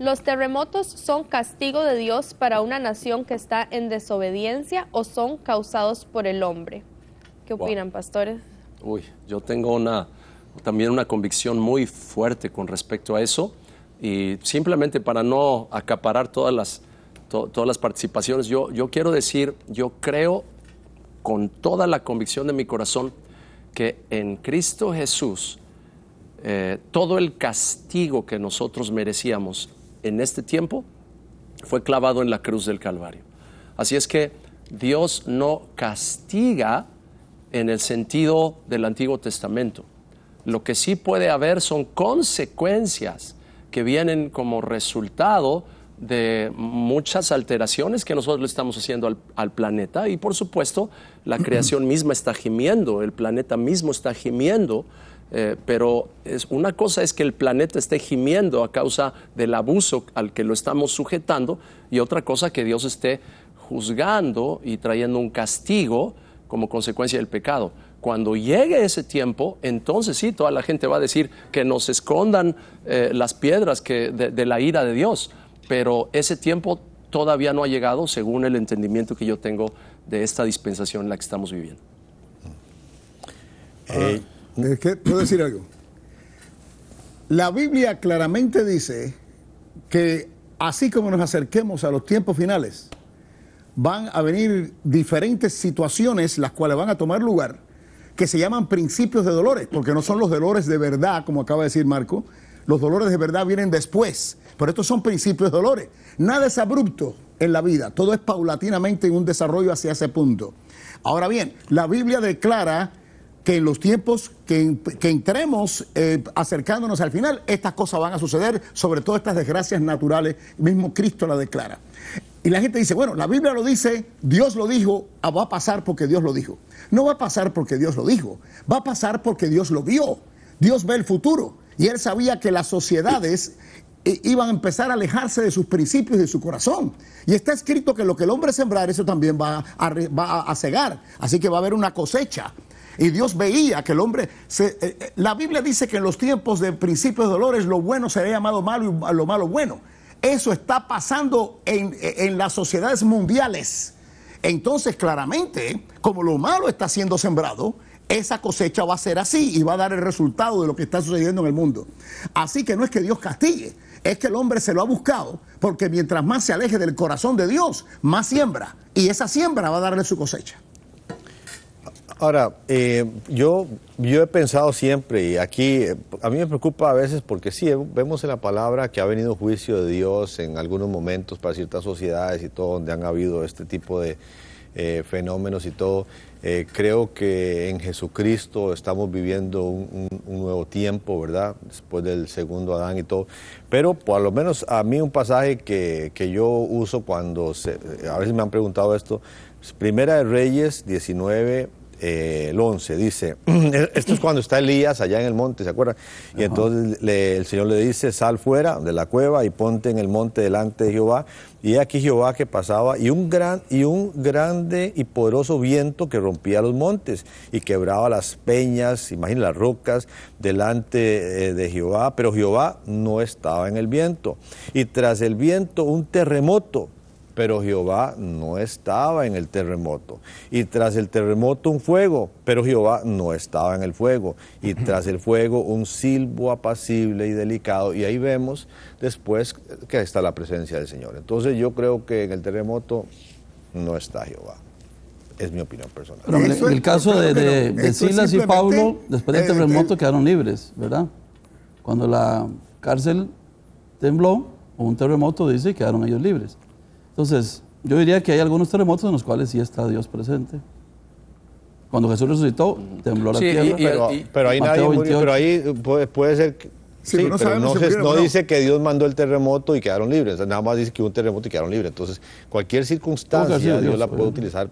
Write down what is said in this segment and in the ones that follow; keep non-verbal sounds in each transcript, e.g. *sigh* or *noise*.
¿Los terremotos son castigo de Dios para una nación que está en desobediencia o son causados por el hombre? ¿Qué opinan, pastores? Uy, yo tengo una, también una convicción muy fuerte con respecto a eso y simplemente para no acaparar todas las, todas las participaciones, yo, yo quiero decir, yo creo con toda la convicción de mi corazón que en Cristo Jesús eh, todo el castigo que nosotros merecíamos en este tiempo fue clavado en la cruz del Calvario. Así es que Dios no castiga en el sentido del Antiguo Testamento. Lo que sí puede haber son consecuencias que vienen como resultado de muchas alteraciones que nosotros le estamos haciendo al, planeta y por supuesto la creación misma está gimiendo, el planeta mismo está gimiendo eh, pero es, una cosa es que el planeta esté gimiendo a causa del abuso al que lo estamos sujetando y otra cosa que Dios esté juzgando y trayendo un castigo como consecuencia del pecado. Cuando llegue ese tiempo, entonces sí, toda la gente va a decir que nos escondan eh, las piedras que, de, la ira de Dios, pero ese tiempo todavía no ha llegado según el entendimiento que yo tengo de esta dispensación en la que estamos viviendo. Eh, ¿Puedo decir algo? La Biblia claramente dice que así como nos acerquemos a los tiempos finales, van a venir diferentes situaciones las cuales van a tomar lugar, que se llaman principios de dolores, porque no son los dolores de verdad, como acaba de decir Marco, los dolores de verdad vienen después, pero estos son principios de dolores. Nada es abrupto en la vida, todo es paulatinamente en un desarrollo hacia ese punto. Ahora bien, la Biblia declara que en los tiempos que, entremos eh, acercándonos al final, estas cosas van a suceder, sobre todo estas desgracias naturales, mismo Cristo la declara. Y la gente dice, bueno, la Biblia lo dice, Dios lo dijo, ah, va a pasar porque Dios lo dijo. No va a pasar porque Dios lo dijo, va a pasar porque Dios lo vio. Dios ve el futuro y él sabía que las sociedades eh, iban a empezar a alejarse de sus principios y de su corazón. Y está escrito que lo que el hombre sembrar, eso también va a, va a cegar. Así que va a haber una cosecha. Y Dios veía que el hombre... Eh, eh, la Biblia dice que en los tiempos de principios de dolores lo bueno será llamado malo y lo malo bueno. Eso está pasando en, eh, en las sociedades mundiales. Entonces, claramente, como lo malo está siendo sembrado, esa cosecha va a ser así y va a dar el resultado de lo que está sucediendo en el mundo. Así que no es que Dios castigue, es que el hombre se lo ha buscado, porque mientras más se aleje del corazón de Dios, más siembra. Y esa siembra va a darle su cosecha. Ahora, eh, yo, yo he pensado siempre, y aquí eh, a mí me preocupa a veces porque sí, eh, vemos en la palabra que ha venido juicio de Dios en algunos momentos para ciertas sociedades y todo, donde han habido este tipo de fenómenos y todo. creo que en Jesucristo estamos viviendo un, nuevo tiempo, ¿verdad? Después del segundo Adán y todo. Pero por lo menos a mí un pasaje que, yo uso cuando, se, a veces me han preguntado esto, Primera de Reyes 19. Eh, el 11, dice, *clears throat* e-, esto es cuando está Elías allá en el monte, ¿se acuerdan? Y entonces el Señor le dice, sal fuera de la cueva y ponte en el monte delante de Jehová. Y aquí Jehová que pasaba y un, gran, y un grande y poderoso viento que rompía los montes y quebraba las peñas, imagínense las rocas, delante eh, de Jehová. Pero Jehová no estaba en el viento. Y tras el viento un terremoto pero Jehová no estaba en el terremoto. Y tras el terremoto un fuego, pero Jehová no estaba en el fuego. Y *clears throat* tras el fuego un silbo apacible y delicado. Y ahí vemos después que está la presencia del Señor. Entonces yo creo que en el terremoto no está Jehová. Es mi opinión personal. en el caso de, Silas y Pablo, después del terremoto quedaron libres, ¿verdad? Cuando la cárcel tembló, un terremoto, dice, quedaron ellos libres. Entonces, yo diría que hay algunos terremotos en los cuales sí está Dios presente. Cuando Jesús resucitó, tembló la tierra. pero, ahí puede, ser que, Sí, no, dice que Dios mandó el terremoto y quedaron libres. Nada más dice que hubo un terremoto y quedaron libres. Entonces, cualquier circunstancia Dios, la puede utilizar.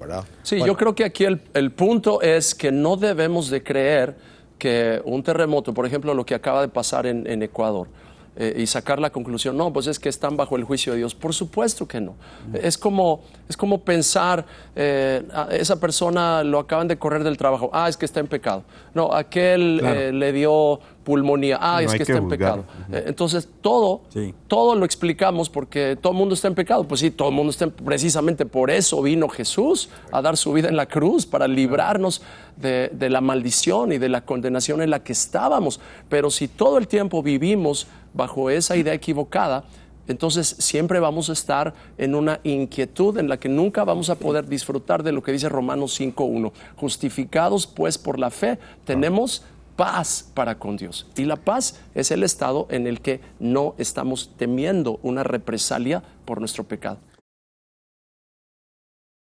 ¿verdad? Sí, yo creo que aquí el, punto es que no debemos de creer que un terremoto, por ejemplo, lo que acaba de pasar en, en Ecuador, eh, y sacar la conclusión, no, pues es que están bajo el juicio de Dios. Por supuesto que no. Es como, es como pensar, eh, a esa persona lo acaban de correr del trabajo, ah, es que está en pecado. No, aquel eh, le dio pulmonía, ah, es que, está en pecado. Entonces, todo, todo lo explicamos porque todo el mundo está en pecado. Pues sí, todo el mundo está en, precisamente por eso vino Jesús a dar su vida en la cruz, para librarnos de, de la maldición y de la condenación en la que estábamos. Pero si todo el tiempo vivimos bajo esa idea equivocada, entonces siempre vamos a estar en una inquietud en la que nunca vamos a poder disfrutar de lo que dice Romanos 5.1. Justificados pues por la fe, tenemos paz para con Dios. Y la paz es el estado en el que no estamos temiendo una represalia por nuestro pecado.